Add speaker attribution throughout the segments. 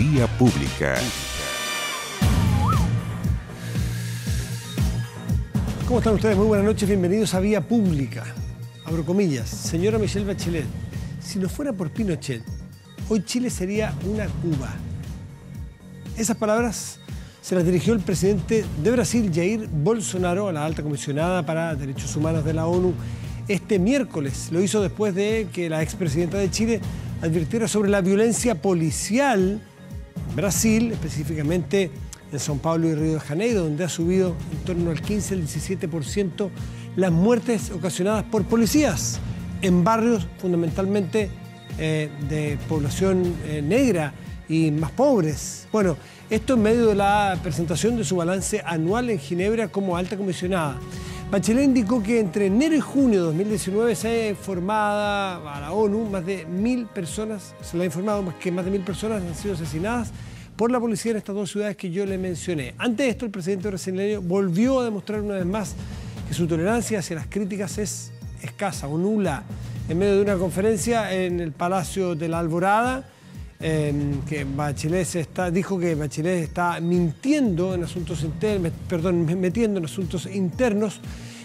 Speaker 1: Vía Pública.
Speaker 2: ¿Cómo están ustedes? Muy buenas noches, bienvenidos a Vía Pública. Abro comillas, señora Michelle Bachelet, si no fuera por Pinochet, hoy Chile sería una Cuba. Esas palabras se las dirigió el presidente de Brasil, Jair Bolsonaro, a la alta comisionada para Derechos Humanos de la ONU este miércoles. Lo hizo después de que la expresidenta de Chile advirtiera sobre la violencia policial Brasil, específicamente en São Paulo y Río de Janeiro, donde ha subido en torno al 15 al 17% las muertes ocasionadas por policías en barrios fundamentalmente eh, de población eh, negra y más pobres. Bueno, esto en medio de la presentación de su balance anual en Ginebra como alta comisionada. Bachelet indicó que entre enero y junio de 2019 se ha informado a la ONU más de mil personas, se ha informado que más de mil personas han sido asesinadas por la policía en estas dos ciudades que yo le mencioné. Ante esto, el presidente brasileño volvió a demostrar una vez más que su tolerancia hacia las críticas es escasa o nula. En medio de una conferencia en el Palacio de la Alborada, Em, que Bachelet está, dijo que Bachelet está mintiendo en asuntos internos, perdón, metiendo en asuntos internos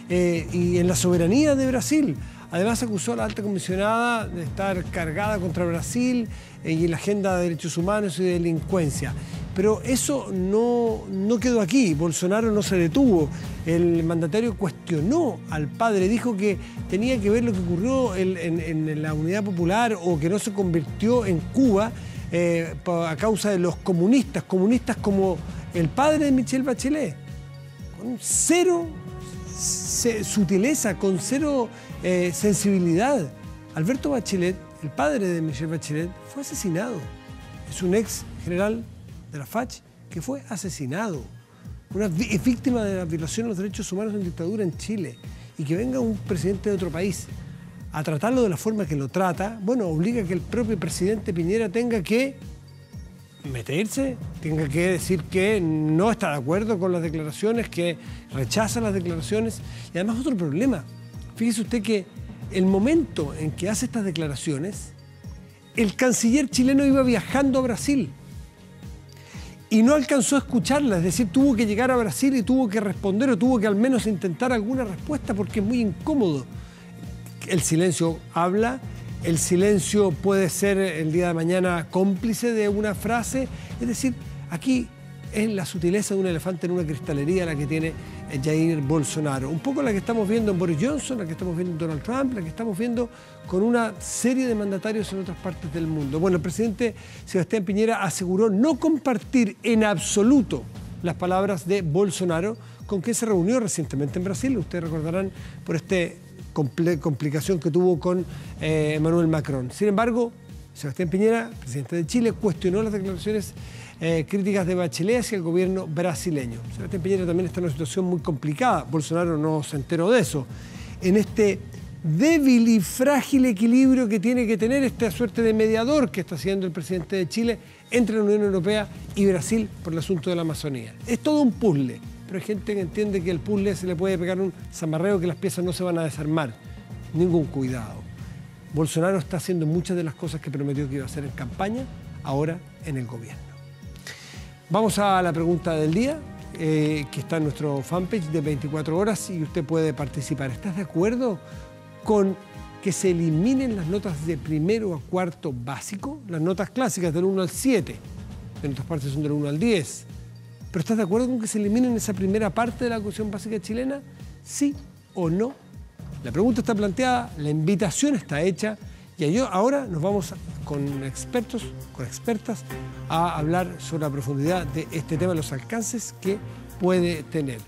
Speaker 2: eh, y en la soberanía de Brasil. Además acusó a la alta comisionada de estar cargada contra Brasil eh, y la agenda de derechos humanos y de delincuencia. Pero eso no, no quedó aquí, Bolsonaro no se detuvo. El mandatario cuestionó al padre, dijo que tenía que ver lo que ocurrió en, la Unidad Popular o que no se convirtió en Cuba eh, a causa de los comunistas, comunistas como el padre de Michelle Bachelet, con cero sutileza, con cero eh, sensibilidad. Alberto Bachelet, el padre de Michelle Bachelet, fue asesinado. Es un ex general de la FACH que fue asesinado. Una víctima de la violación de los derechos humanos en dictadura en Chile. Y que venga un presidente de otro país a tratarlo de la forma que lo trata, bueno, obliga que el propio presidente Piñera tenga que meterse, tenga que decir que no está de acuerdo con las declaraciones, que rechaza las declaraciones. Y además otro problema, Fíjese usted que el momento en que hace estas declaraciones, el canciller chileno iba viajando a Brasil y no alcanzó a escucharla, es decir, tuvo que llegar a Brasil y tuvo que responder o tuvo que al menos intentar alguna respuesta porque es muy incómodo. El silencio habla, el silencio puede ser el día de mañana cómplice de una frase, es decir, aquí es la sutileza de un elefante en una cristalería la que tiene eh, Jair Bolsonaro. Un poco la que estamos viendo en Boris Johnson, la que estamos viendo en Donald Trump, la que estamos viendo con una serie de mandatarios en otras partes del mundo. Bueno, el presidente Sebastián Piñera aseguró no compartir en absoluto las palabras de Bolsonaro, con quien se reunió recientemente en Brasil. Ustedes recordarán por esta complicación que tuvo con eh, Emmanuel Macron. Sin embargo, Sebastián Piñera, presidente de Chile, cuestionó las declaraciones eh, críticas de Bachelet hacia el gobierno brasileño. Sebastián Piñera también está en una situación muy complicada. Bolsonaro no se enteró de eso. En este débil y frágil equilibrio que tiene que tener esta suerte de mediador que está haciendo el presidente de Chile entre la Unión Europea y Brasil por el asunto de la Amazonía. Es todo un puzzle, pero hay gente que entiende que al puzzle se le puede pegar un zamarreo que las piezas no se van a desarmar. Ningún cuidado. Bolsonaro está haciendo muchas de las cosas que prometió que iba a hacer en campaña, ahora en el gobierno. Vamos a la pregunta del día, eh, que está en nuestro fanpage de 24 horas y usted puede participar. ¿Estás de acuerdo con que se eliminen las notas de primero a cuarto básico? Las notas clásicas del 1 al 7, en otras partes son del 1 al 10. ¿Pero estás de acuerdo con que se eliminen esa primera parte de la cuestión básica chilena? ¿Sí o no? La pregunta está planteada, la invitación está hecha y ahora nos vamos a con expertos, con expertas, a hablar sobre la profundidad de este tema, los alcances que puede tener.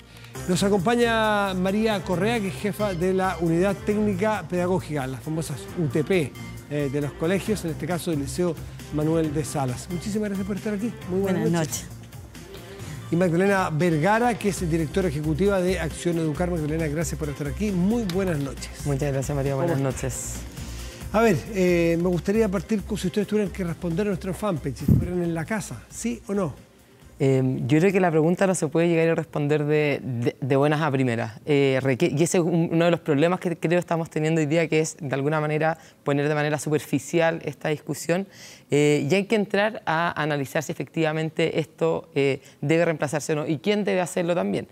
Speaker 2: Nos acompaña María Correa, que es jefa de la Unidad Técnica Pedagógica, las famosas UTP eh, de los colegios, en este caso del Liceo Manuel de Salas. Muchísimas gracias por estar aquí. Muy buenas, noches. Y Magdalena Vergara, que es directora ejecutiva de Acción Educar. Magdalena, gracias por estar aquí. Muy buenas noches. Muchas gracias, María. Buenas noches. A ver, eh, me gustaría partir con si ustedes tuvieran que responder a nuestro fanpage, si estuvieran en la casa, ¿sí o no?
Speaker 3: Em, yo creo que la pregunta no se puede llegar a responder de, buenas a primeras. Eh, y ese es uno de los problemas que creo estamos teniendo hoy día, que es de alguna manera poner de manera superficial esta discusión. Eh, y hay que entrar a analizar si efectivamente esto debe reemplazarse o no y quién debe hacerlo también.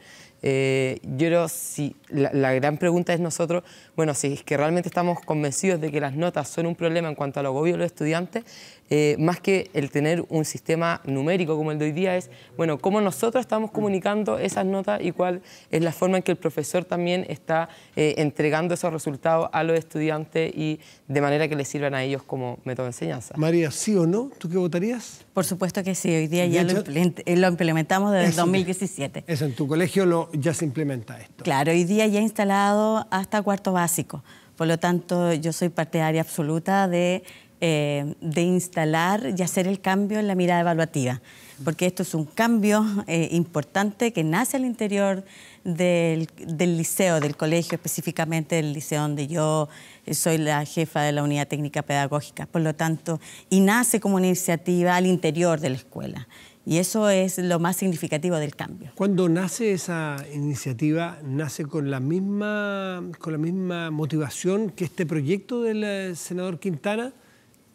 Speaker 3: Eh, yo creo si la, gran pregunta es nosotros, bueno, si es que realmente estamos convencidos de que las notas son un problema en cuanto al agobio de los estudiantes, eh, más que el tener un sistema numérico como el de hoy día, es, bueno, cómo nosotros estamos comunicando esas notas y cuál es la forma en que el profesor también está eh, entregando esos resultados a los estudiantes y de manera que les sirvan a ellos como método de enseñanza.
Speaker 1: María, ¿sí o no? ¿Tú qué votarías? Por supuesto que sí, hoy
Speaker 2: día ya eh,
Speaker 1: lo, implementamos desde el
Speaker 2: 2017. Eso, en tu colegio ya se implementa esto.
Speaker 1: Claro, hoy día ya instalado hasta cuarto básico. Por lo tanto, yo soy partidaria absoluta de eh, de instalar y hacer el cambio en la mirada evaluativa, porque esto es un cambio eh, importante que nace al interior del, del, liceo, del colegio, específicamente del liceo donde yo eh, soy la jefa de la unidad técnica pedagógica, por lo tanto, y nace como una iniciativa al interior de la escuela. Y eso es lo más significativo del cambio.
Speaker 2: Cuando nace esa iniciativa, nace con la misma, con la misma motivación que este proyecto del senador Quintana.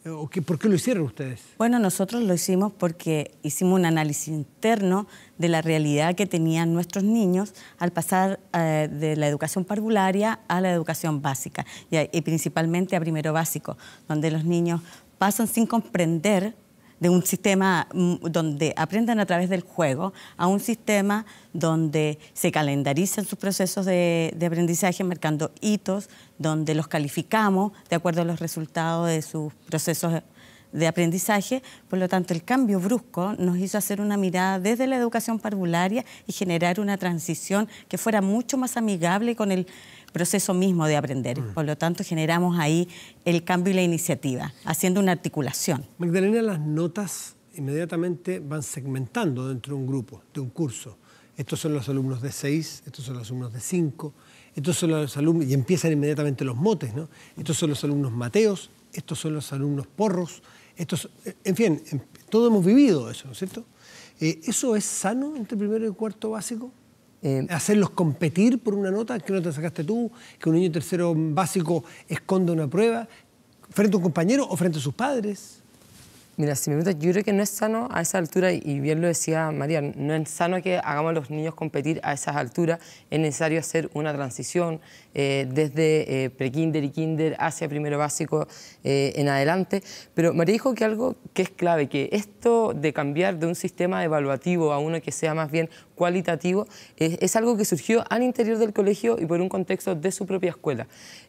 Speaker 2: Eh, ¿Por qué lo hicieron ustedes?
Speaker 1: Bueno, nosotros lo hicimos porque hicimos un análisis interno de la realidad que tenían nuestros niños al pasar eh, de la educación parvularia a la educación básica y, y principalmente a primero básico, donde los niños pasan sin comprender de un sistema mm, donde aprendan a través del juego a un sistema donde se calendarizan sus procesos de, de, aprendizaje marcando hitos, donde los calificamos de acuerdo a los resultados de sus procesos de aprendizaje. Por lo tanto, el cambio brusco nos hizo hacer una mirada desde la educación parvularia y generar una transición que fuera mucho más amigable con el proceso mismo de aprender. Mm. Por lo tanto, generamos ahí el cambio y la iniciativa, haciendo una articulación.
Speaker 2: Magdalena, las notas inmediatamente van segmentando dentro de un grupo, de un curso. Estos son los alumnos de 6, estos son los alumnos de 5, estos son los alumnos, y empiezan inmediatamente los motes, ¿no? Estos son los alumnos Mateos, estos son los alumnos Porros, estos, en fin, em, todos hemos vivido eso, ¿no es cierto? Eh, ¿Eso es sano entre primero y cuarto básico? Eh, hacerlos competir por una nota que no te sacaste tú, que un niño tercero básico esconda una prueba, frente a un compañero
Speaker 3: o frente a sus padres. Mira, si me preguntas, yo creo que no es sano a esa altura, y bien lo decía María, no es sano que hagamos a los niños competir a esas alturas, es necesario hacer una transición, eh, desde eh, prekinder y kinder hacia primero básico eh, en adelante. Pero María dijo que algo que es clave, que esto de cambiar de un sistema evaluativo a uno que sea más bien cualitativo, es algo que surgió al interior del colegio y por un contexto de su propia escuela.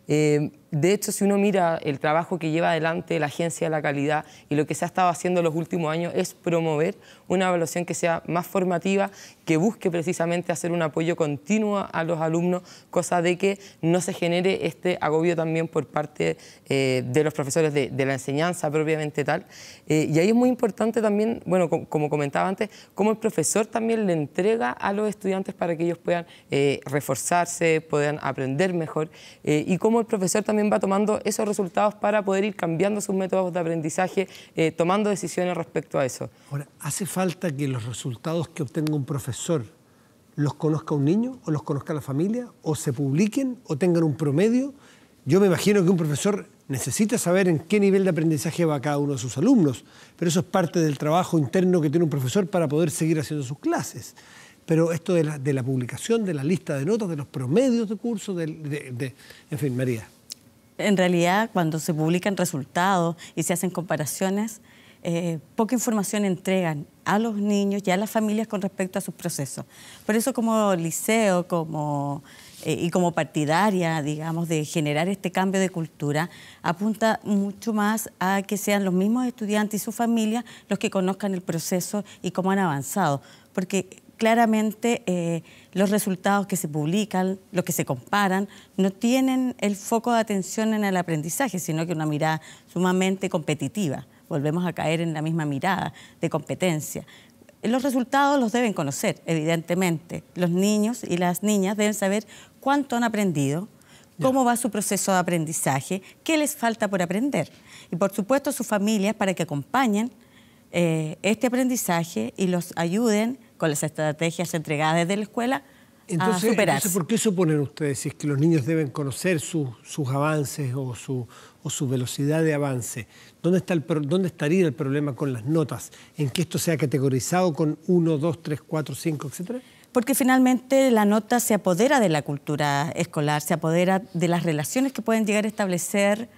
Speaker 3: Eh, de hecho, si uno mira el trabajo que lleva adelante la Agencia de la Calidad y lo que se ha estado haciendo en los últimos años es promover una evaluación que sea más formativa, que busque precisamente hacer un apoyo continuo a los alumnos, cosa de que no se genere este agobio también por parte eh, de los profesores de, la enseñanza propiamente tal. Eh, y ahí es muy importante también, bueno, como comentaba antes, cómo el profesor también le entrega a los estudiantes para que ellos puedan eh, reforzarse, puedan aprender mejor y cómo el profesor también va tomando esos resultados para poder ir cambiando sus métodos de aprendizaje, tomando decisiones respecto a eso.
Speaker 2: hace falta que los resultados que obtenga un profesor los conozca un niño o los conozca la familia o se publiquen o tengan un promedio. Yo me imagino que un profesor necesita saber en qué nivel de aprendizaje va cada uno de sus alumnos, pero eso es parte del trabajo interno que tiene un profesor para poder seguir haciendo sus clases. Pero esto de la, de la publicación, de la lista de notas, de los promedios de
Speaker 1: curso, de, de, en fin, María. En realidad, cuando se publican resultados y se hacen comparaciones, eh, poca información entregan a los niños y a las familias con respecto a sus procesos. Por eso como liceo eh, y como partidaria, digamos, de generar este cambio de cultura, apunta mucho más a que sean los mismos estudiantes y sus familias los que conozcan el proceso y cómo han avanzado. Porque claramente eh, los resultados que se publican, los que se comparan, no tienen el foco de atención en el aprendizaje, sino que una mirada sumamente competitiva volvemos a caer en la misma mirada de competencia. Los resultados los deben conocer, evidentemente. Los niños y las niñas deben saber cuánto han aprendido, cómo va su proceso de aprendizaje, qué les falta por aprender. Y por supuesto sus familias para que acompañen eh, este aprendizaje y los ayuden con las estrategias entregadas desde la escuela entonces, ¿por
Speaker 2: qué suponen ustedes si es que los niños deben conocer sus avances o su, o su velocidad de avance? ¿Dónde, está el, ¿Dónde estaría el problema con las notas? ¿En que esto sea categorizado con 1, 2, 3, 4, 5, etcétera?
Speaker 1: porque finalmente la nota se apodera de la cultura escolar, se apodera de las relaciones que pueden llegar a establecer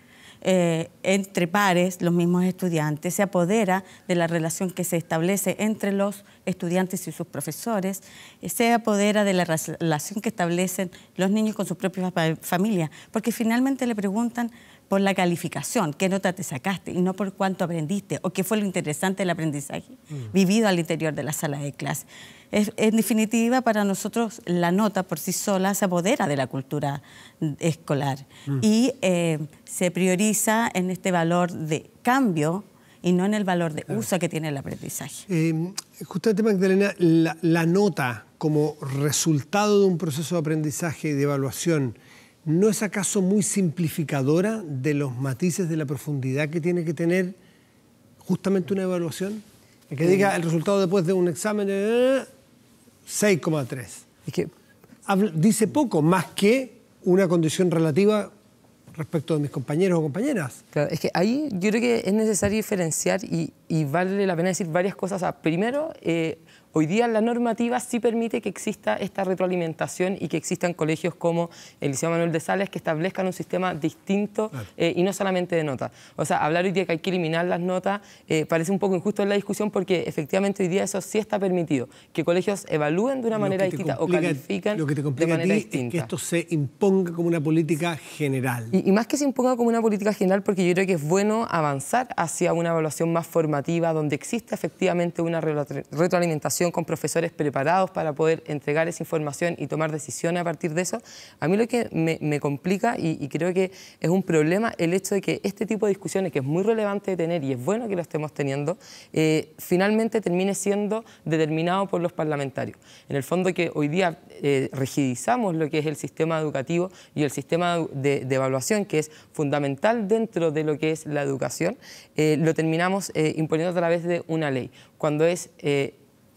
Speaker 1: eh, entre pares, los mismos estudiantes, se apodera de la relación que se establece entre los estudiantes y sus profesores, eh, se apodera de la relación que establecen los niños con sus propias familias, porque finalmente le preguntan por la calificación, qué nota te sacaste y no por cuánto aprendiste o qué fue lo interesante del aprendizaje mm. vivido al interior de la sala de clase en definitiva, para nosotros la nota por sí sola se apodera de la cultura escolar mm. y eh, se prioriza en este valor de cambio y no en el valor de uso que tiene el aprendizaje. Em, justamente, Magdalena,
Speaker 2: la, nota como resultado de un proceso de aprendizaje y de evaluación, ¿no es acaso muy simplificadora de los matices de la profundidad que tiene que tener justamente una evaluación? que eh. diga el resultado después de un examen, eh, 6,3. Es que dice poco, más que
Speaker 3: una condición relativa respecto de mis compañeros o compañeras. Claro, es que ahí yo creo que es necesario diferenciar y, vale la pena decir varias cosas. primero, eh, Hoy día la normativa sí permite que exista esta retroalimentación y que existan colegios como el Liceo Manuel de Sales que establezcan un sistema distinto eh, y no solamente de notas. O sea, hablar hoy día que hay que eliminar las notas eh, parece un poco injusto en la discusión porque efectivamente hoy día eso sí está permitido, que colegios evalúen de una manera distinta o califican lo que te complica de manera distinta. Es que esto
Speaker 2: se imponga como una política general.
Speaker 3: Y, y más que se imponga como una política general porque yo creo que es bueno avanzar hacia una evaluación más formativa donde exista efectivamente una retroalimentación con profesores preparados para poder entregar esa información y tomar decisiones a partir de eso. A mí lo que me, complica y, creo que es un problema el hecho de que este tipo de discusiones, que es muy relevante de tener y es bueno que lo estemos teniendo, eh, finalmente termine siendo determinado por los parlamentarios. En el fondo que hoy día eh, rigidizamos lo que es el sistema educativo y el sistema de, evaluación, que es fundamental dentro de lo que es la educación, eh, lo terminamos imponiendo a través de una ley, cuando es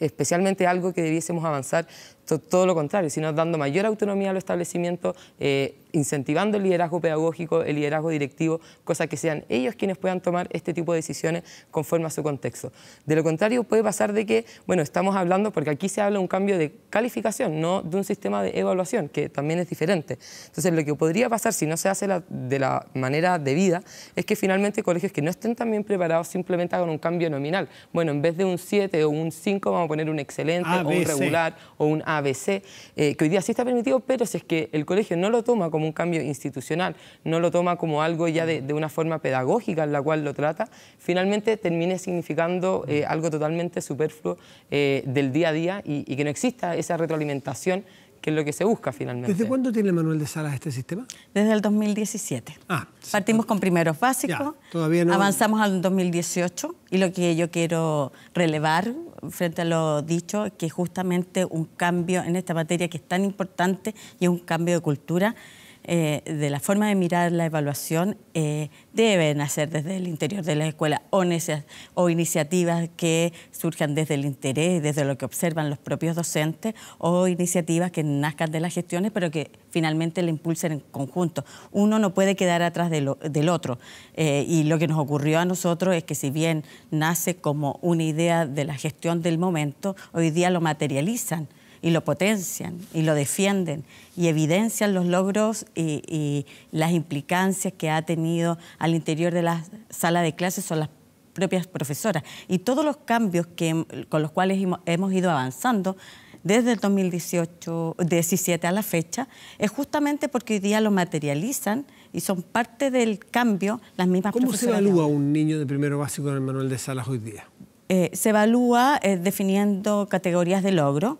Speaker 3: especialmente algo que debiésemos avanzar todo lo contrario, sino dando mayor autonomía a los establecimientos, eh, incentivando el liderazgo pedagógico, el liderazgo directivo, cosa que sean ellos quienes puedan tomar este tipo de decisiones conforme a su contexto. De lo contrario, puede pasar de que, bueno, estamos hablando, porque aquí se habla de un cambio de calificación, no de un sistema de evaluación, que también es diferente. Entonces, lo que podría pasar si no se hace de la manera debida es que finalmente colegios que no estén tan bien preparados simplemente hagan un cambio nominal. Bueno, en vez de un 7 o un 5, vamos a poner un excelente, o un regular, o un A ABC, eh, que hoy día sí está permitido, pero si es que el colegio no lo toma como un cambio institucional, no lo toma como algo ya de, una forma pedagógica en la cual lo trata, finalmente termine significando eh, algo totalmente superfluo eh, del día a día y, y que no exista esa retroalimentación que es lo que se busca finalmente. ¿Desde
Speaker 1: cuándo tiene Manuel de Salas este sistema? Desde el 2017. Ah, Partimos con primeros básicos, todavía avanzamos al 2018 y lo que yo quiero relevar frente a lo dicho es que justamente un cambio en esta materia que es tan importante y es un cambio de cultura eh, de la forma de mirar la evaluación eh, deben hacer desde el interior de la escuela o, iniciativas que surjan desde el interés, desde lo que observan los propios docentes o iniciativas que nazcan de las gestiones pero que finalmente la impulsen en conjunto. Uno no puede quedar atrás del otro eh, y lo que nos ocurrió a nosotros es que si bien nace como una idea de la gestión del momento, hoy día lo materializan y lo potencian y lo defienden y evidencian los logros y, las implicancias que ha tenido al interior de la sala de clases son las propias profesoras y todos los cambios que, con los cuales hemos ido avanzando desde el 2018, 17 a la fecha, es justamente porque hoy día lo materializan y son parte del cambio las mismas profesoras. ¿Cómo se evalúa
Speaker 2: un niño de primero básico en el manual de salas hoy día?
Speaker 1: Eh, se evalúa eh, definiendo categorías de logro,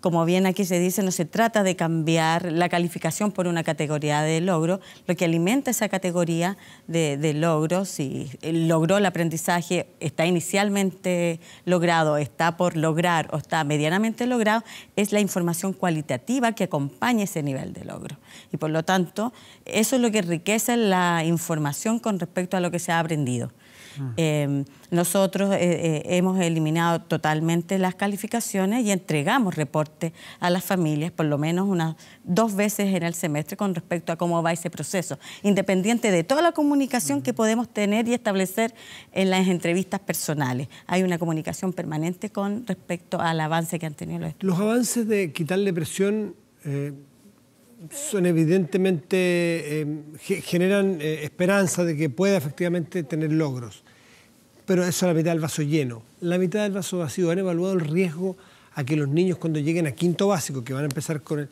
Speaker 1: como bien aquí se dice, no se trata de cambiar la calificación por una categoría de logro. Lo que alimenta esa categoría de, logro, si logró el aprendizaje, está inicialmente logrado, está por lograr o está medianamente logrado, es la información cualitativa que acompaña ese nivel de logro. Y por lo tanto, eso es lo que enriquece la información con respecto a lo que se ha aprendido. Mm. Eh, nosotros eh, eh, hemos eliminado totalmente las calificaciones y entregamos reportes a las familias por lo menos unas dos veces en el semestre con respecto a cómo va ese proceso, independiente de toda la comunicación que mm. podemos tener y establecer en las entrevistas personales. Hay una comunicación permanente con respecto al avance que han tenido los
Speaker 2: Los avances de quitarle presión... son evidentemente, generan esperanza de que pueda efectivamente tener logros pero eso es la mitad del vaso lleno. La mitad del vaso vacío. Han evaluado el riesgo a que los niños cuando lleguen a quinto básico, que van a empezar con el,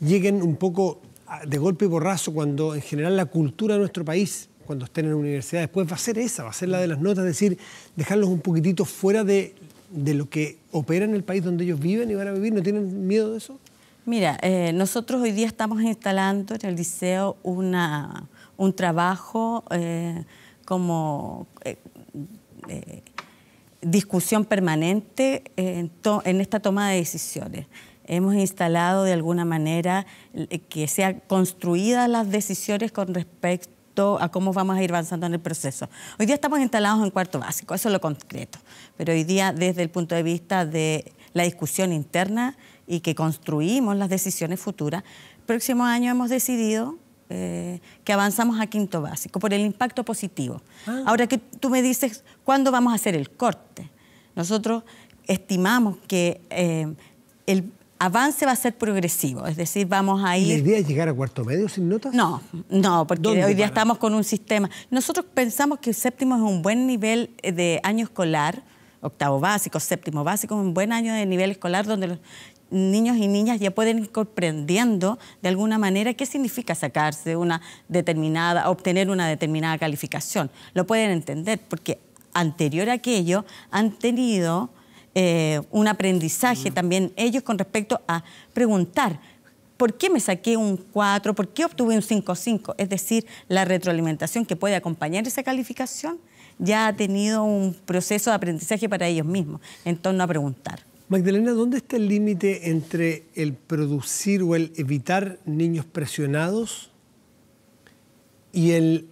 Speaker 2: lleguen un poco de golpe y borrazo cuando en general la cultura de nuestro país, cuando estén en la universidad después, va a ser esa, va a ser la de las notas, es decir, dejarlos un poquitito fuera de, lo que opera en el país donde ellos viven y van a vivir. ¿No tienen miedo de eso?
Speaker 1: Mira, eh, nosotros hoy día estamos instalando en el liceo una, un trabajo eh, como... Eh, eh, discusión permanente eh, en, esta toma de decisiones hemos instalado de alguna manera eh, que sean construidas las decisiones con respecto a cómo vamos a ir avanzando en el proceso. Hoy día estamos instalados en cuarto básico, eso es lo concreto, pero hoy día desde el punto de vista de la discusión interna y que construimos las decisiones futuras, próximo año hemos decidido eh, que avanzamos a quinto básico, por el impacto positivo. Ah. Ahora que tú me dices, ¿cuándo vamos a hacer el corte? Nosotros estimamos que eh, el avance va a ser progresivo, es decir, vamos a ir... el día es llegar a cuarto medio sin notas? No, no, porque hoy día estamos con un sistema... Nosotros pensamos que el séptimo es un buen nivel eh, de año escolar, octavo básico, séptimo básico, es un buen año de nivel escolar donde los niños y niñas ya pueden ir comprendiendo de alguna manera qué significa sacarse una determinada, obtener una determinada calificación. Lo pueden entender porque anterior a aquello han tenido eh, un aprendizaje también ellos con respecto a preguntar. ¿Por qué me saqué un 4? ¿Por qué obtuve un 5-5? Es decir, la retroalimentación que puede acompañar esa calificación ya ha tenido un proceso de aprendizaje para ellos mismos en torno a preguntar.
Speaker 2: Magdalena, ¿dónde está el límite entre el producir o el evitar niños presionados y el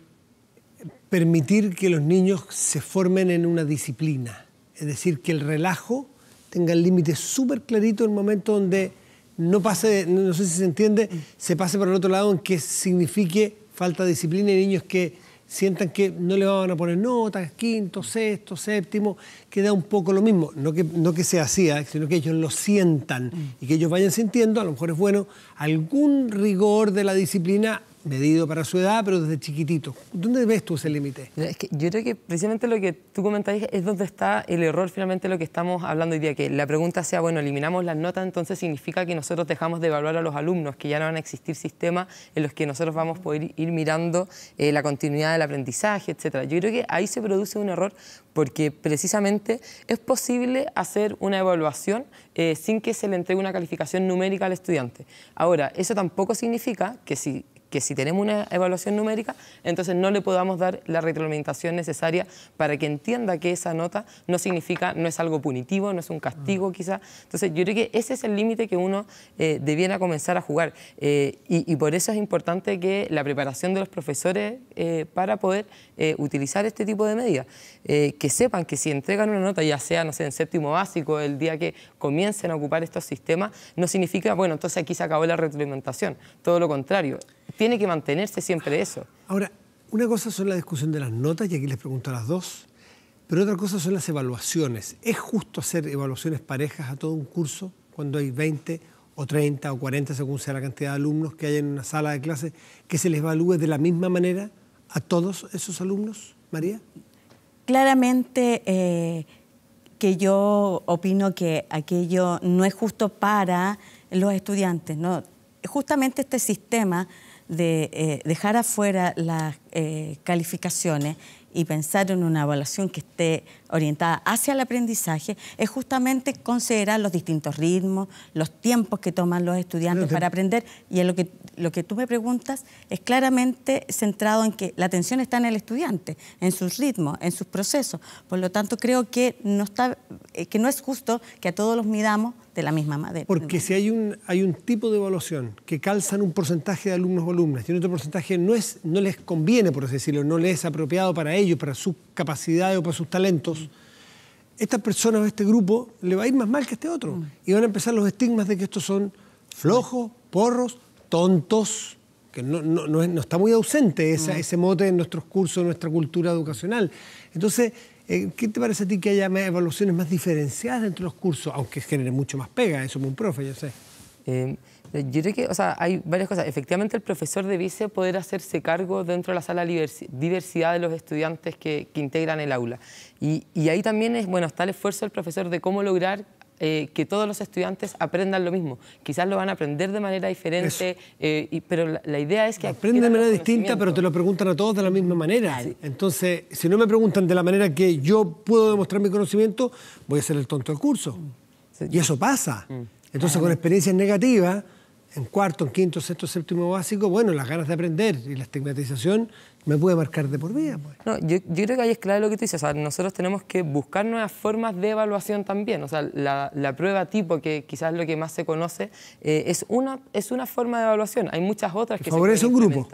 Speaker 2: permitir que los niños se formen en una disciplina? Es decir, que el relajo tenga el límite súper clarito en el momento donde no pase, no sé si se entiende, se pase por el otro lado en que signifique falta de disciplina y niños que sientan que no le van a poner notas, quinto, sexto, séptimo, queda un poco lo mismo. No que, no que sea así, ¿eh? sino que ellos lo sientan mm. y que ellos vayan sintiendo, a lo mejor es bueno, algún rigor de la disciplina medido para su edad, pero desde chiquitito. ¿Dónde ves tú ese límite?
Speaker 3: yo creo que precisamente lo que tú comentabas es donde está el error finalmente lo que estamos hablando hoy día, que la pregunta sea, bueno, eliminamos las notas, entonces significa que nosotros dejamos de evaluar a los alumnos, que ya no van a existir sistemas en los que nosotros vamos a poder ir mirando eh, la continuidad del aprendizaje, etc. Yo creo que ahí se produce un error porque precisamente es posible hacer una evaluación eh, sin que se le entregue una calificación numérica al estudiante. Ahora, eso tampoco significa que si que si tenemos una evaluación numérica, entonces no le podamos dar la retroalimentación necesaria para que entienda que esa nota no significa, no es algo punitivo, no es un castigo mm. quizás... Entonces yo creo que ese es el límite que uno eh, debiera comenzar a jugar eh, y, por eso es importante que la preparación de los profesores eh, para poder utilizar este tipo de medidas, que sepan que si entregan una nota, ya sea, no sé, en séptimo básico, el día que comiencen a ocupar estos sistemas, no significa, bueno, entonces aquí se acabó la retroalimentación, todo lo contrario tiene que mantenerse siempre eso.
Speaker 2: Ahora, una cosa son la discusión de las notas, y aquí les pregunto a las dos, pero otra cosa son las evaluaciones. ¿Es justo hacer evaluaciones parejas a todo un curso cuando hay 20 o 30 o 40, según sea la cantidad de alumnos que hay en una sala de clase, que se les evalúe de la misma manera a todos esos alumnos, María?
Speaker 1: Claramente eh, que yo opino que aquello no es justo para los estudiantes. ¿no? Justamente este sistema de eh, dejar afuera las eh, calificaciones y pensar en una evaluación que esté orientada hacia el aprendizaje es justamente considerar los distintos ritmos, los tiempos que toman los estudiantes para aprender y es lo que lo que tú me preguntas es claramente centrado en que la atención está en el estudiante, en sus ritmos, en sus procesos. Por lo tanto, creo que no, está, eh, que no es justo que a todos los midamos de la misma manera. Porque
Speaker 2: si hay un, hay un tipo de evaluación que calzan un porcentaje de alumnos o y otro porcentaje no, es, no les conviene, por así decirlo, no les es apropiado para ellos, para sus capacidades o para sus talentos, estas personas o este grupo le va a ir más mal que este otro. Mm. Y van a empezar los estigmas de que estos son flojos, porros, tontos, que no, está muy ausente mm. ese mote en nuestros cursos, en nuestra cultura educacional. Entonces, eh, ¿Qué te parece a ti que haya evaluaciones más diferenciadas dentro de los cursos, aunque genere mucho más
Speaker 3: pega? Eso como un profe, yo sé. Em, yo creo que, o sea, hay varias cosas. Efectivamente, el profesor debiese poder hacerse cargo dentro de la sala diversidad de los estudiantes que, integran el aula. Y, y, ahí también es, bueno, está el esfuerzo del profesor de cómo lograr eh, que todos los estudiantes aprendan lo mismo. Quizás lo van a aprender de manera diferente, eh, pero la, idea es que... Aprenden de manera distinta,
Speaker 2: pero te lo preguntan a todos de la misma manera. Entonces, si no me preguntan de la manera que yo puedo demostrar mi conocimiento, voy a ser el tonto del curso. Y eso pasa. Mm. Entonces, con experiencias negativas, en cuarto, en quinto, sexto, séptimo básico, bueno, las ganas de aprender y la estigmatización me puede marcar de por vida. Pues.
Speaker 3: No, yo, creo que ahí es claro lo que tú dices. O sea, nosotros tenemos que buscar nuevas formas de evaluación también. O sea, la, prueba tipo, que quizás es lo que más se conoce, eh, es, una, es una forma de evaluación. Hay muchas otras que, un grupo.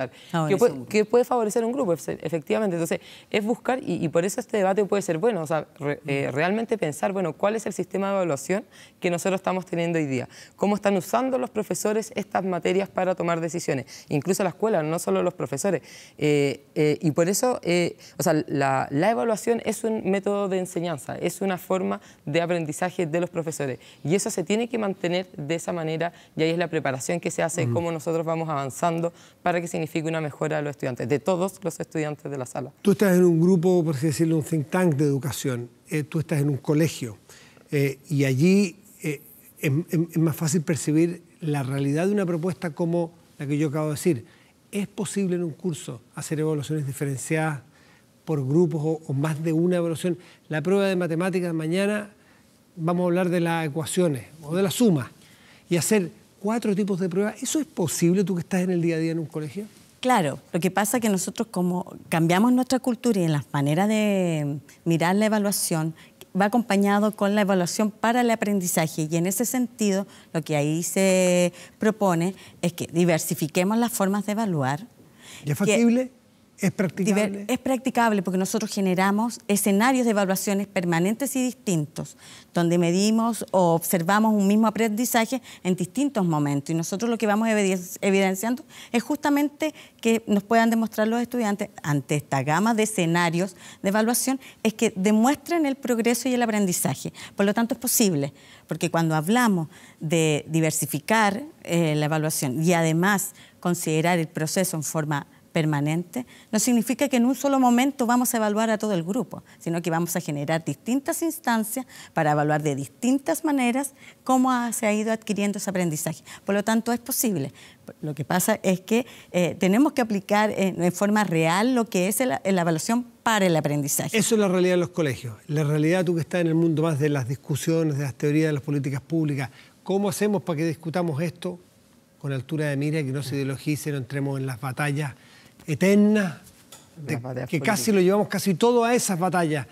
Speaker 3: que, puede, favorecer un grupo, efectivamente. Entonces, es buscar, y, por eso este debate puede ser bueno. O sea, eh, realmente pensar, bueno, ¿cuál es el sistema de evaluación que nosotros estamos teniendo hoy día? ¿Cómo están usando los profesores estas materias para tomar decisiones? Incluso la escuela, no solo los profesores. Eh, eh, y por eso, eh, o sea, la, evaluación es un método de enseñanza, es una forma de aprendizaje de los profesores. Y eso se tiene que mantener de esa manera y ahí es la preparación que se hace, mm. cómo nosotros vamos avanzando para que signifique una mejora de los estudiantes, de todos los estudiantes de la sala.
Speaker 2: Tú estás en un grupo, por así decirlo, un think tank de educación, eh, tú estás en un colegio y allí es más fácil percibir la realidad de una propuesta como la que yo acabo de decir es posible en un curso hacer evaluaciones diferenciadas por grupos o, más de una evaluación. La prueba de matemáticas mañana vamos a hablar de las ecuaciones o de
Speaker 1: la suma, y hacer cuatro tipos de pruebas. ¿Eso es posible tú que estás en el día a día en un colegio? Claro, lo que pasa es que nosotros como cambiamos nuestra cultura y en las maneras de mirar la evaluación, va acompañado con la evaluación para el aprendizaje y en ese sentido lo que ahí se propone es que diversifiquemos las formas de evaluar. es factible? ¿Es practicable? es practicable porque nosotros generamos escenarios de evaluaciones permanentes y distintos, donde medimos o observamos un mismo aprendizaje en distintos momentos. Y nosotros lo que vamos evidenciando es justamente que nos puedan demostrar los estudiantes ante esta gama de escenarios de evaluación, es que demuestren el progreso y el aprendizaje. Por lo tanto, es posible, porque cuando hablamos de diversificar eh, la evaluación y además considerar el proceso en forma permanente, no significa que en un solo momento vamos a evaluar a todo el grupo, sino que vamos a generar distintas instancias para evaluar de distintas maneras cómo se ha ido adquiriendo ese aprendizaje. Por lo tanto, es posible. Lo que pasa es que eh, tenemos que aplicar en, forma real lo que es la, evaluación para el aprendizaje. Eso es la
Speaker 2: realidad de los colegios. La realidad tú que estás en el mundo más de las discusiones, de las teorías, de las políticas públicas. ¿Cómo hacemos para que discutamos esto con altura de mira, que no se ideologice, no entremos en las batallas ...eterna, que casi lo llevamos casi todo a esas batallas.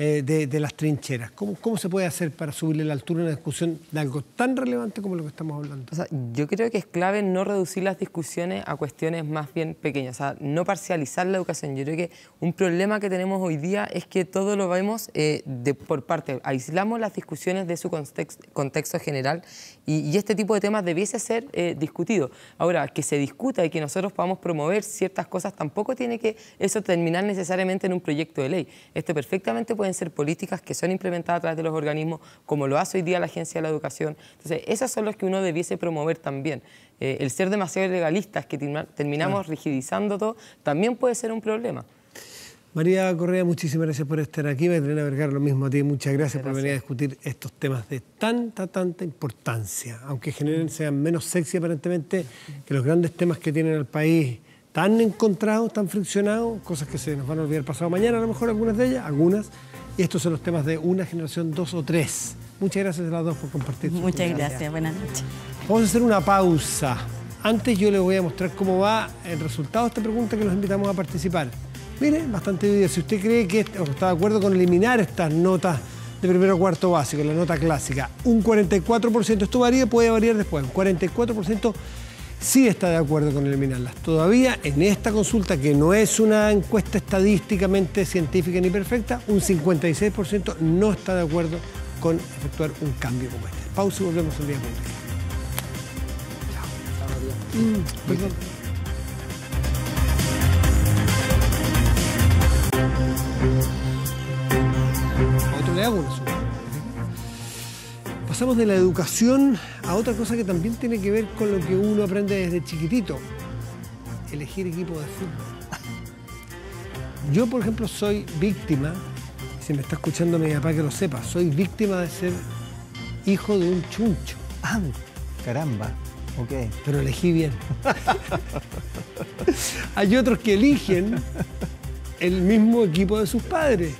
Speaker 2: Eh, de, las trincheras. ¿Cómo, ¿Cómo, se puede hacer para subirle la altura a una discusión de algo tan relevante como lo que estamos hablando? O sea,
Speaker 3: yo creo que es clave no reducir las discusiones a cuestiones más bien pequeñas, o sea, no parcializar la educación. Yo creo que un problema que tenemos hoy día es que todo lo vemos eh, de, por parte, aislamos las discusiones de su contexto general y, este tipo de temas debiese ser eh, discutido. Ahora, que se discuta y que nosotros podamos promover ciertas cosas tampoco tiene que eso terminar necesariamente en un proyecto de ley. Esto perfectamente puede ser políticas que son implementadas a través de los organismos, como lo hace hoy día la Agencia de la Educación. Entonces, esas son las que uno debiese promover también. Eh, el ser demasiado legalistas, que terminamos rigidizando todo, también puede ser un problema.
Speaker 2: María Correa, muchísimas gracias por estar aquí. Veterina Vergara, lo mismo a ti. Muchas gracias, gracias, por venir a discutir estos temas de tanta, tanta importancia. Aunque generen, sean menos sexy aparentemente que los grandes temas que tienen el país tan encontrados, tan friccionados, cosas que se nos van a olvidar pasado mañana, a lo mejor algunas de ellas, algunas. Y estos son los temas de una generación, dos o tres. Muchas gracias a las dos por compartir. Muchas gracias, buenas noches. Vamos a hacer una pausa. Antes yo les voy a mostrar cómo va el resultado de esta pregunta que los invitamos a participar. Miren, bastante video. Si usted cree que está de acuerdo con eliminar estas notas de primero cuarto básico, la nota clásica, un 44%, esto varía, puede variar después, un 44% sí está de acuerdo con eliminarlas. Todavía en esta consulta, que no es una encuesta estadísticamente científica ni perfecta, un 56% no está de acuerdo con efectuar un cambio como este. Pausa y volvemos el día siguiente. Chao. Mm, Otro pasamos de la educación a otra cosa que también tiene que ver con lo que uno aprende desde chiquitito, elegir equipo de fútbol. Yo, por ejemplo, soy víctima, si me está escuchando mi papá que lo sepa, soy víctima de ser hijo de un chuncho. Ah, caramba. Ok. Pero elegí bien. Hay otros que eligen el mismo equipo de sus padres.